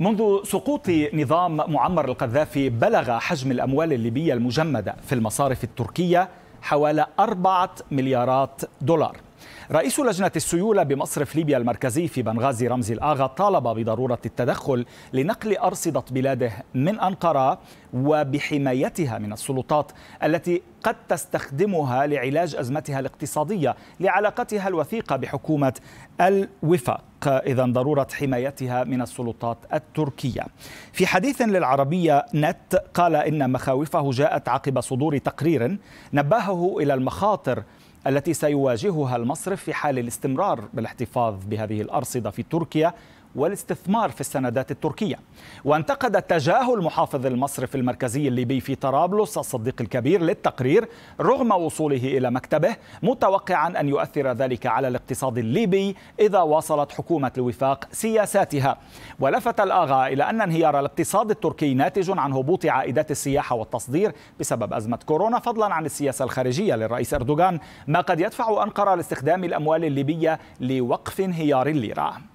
منذ سقوط نظام معمر القذافي بلغ حجم الأموال الليبية المجمدة في المصارف التركية حوالي أربعة مليارات دولار رئيس لجنة السيولة بمصرف ليبيا المركزي في بنغازي رمزي الآغا طالب بضرورة التدخل لنقل أرصدة بلاده من أنقرة وبحمايتها من السلطات التي قد تستخدمها لعلاج أزمتها الاقتصادية لعلاقتها الوثيقة بحكومة الوفاق إذا ضرورة حمايتها من السلطات التركية في حديث للعربية نت قال إن مخاوفه جاءت عقب صدور تقرير نبهه إلى المخاطر التي سيواجهها المصرف في حال الاستمرار بالاحتفاظ بهذه الأرصدة في تركيا والاستثمار في السندات التركية وانتقد تجاهل محافظ المصرف المركزي الليبي في طرابلس الصديق الكبير للتقرير رغم وصوله إلى مكتبه متوقعا أن يؤثر ذلك على الاقتصاد الليبي إذا واصلت حكومة الوفاق سياساتها ولفت الآغا إلى أن انهيار الاقتصاد التركي ناتج عن هبوط عائدات السياحة والتصدير بسبب أزمة كورونا فضلا عن السياسة الخارجية للرئيس أردوغان ما قد يدفع أنقرة لاستخدام الأموال الليبية لوقف انهيار الليرة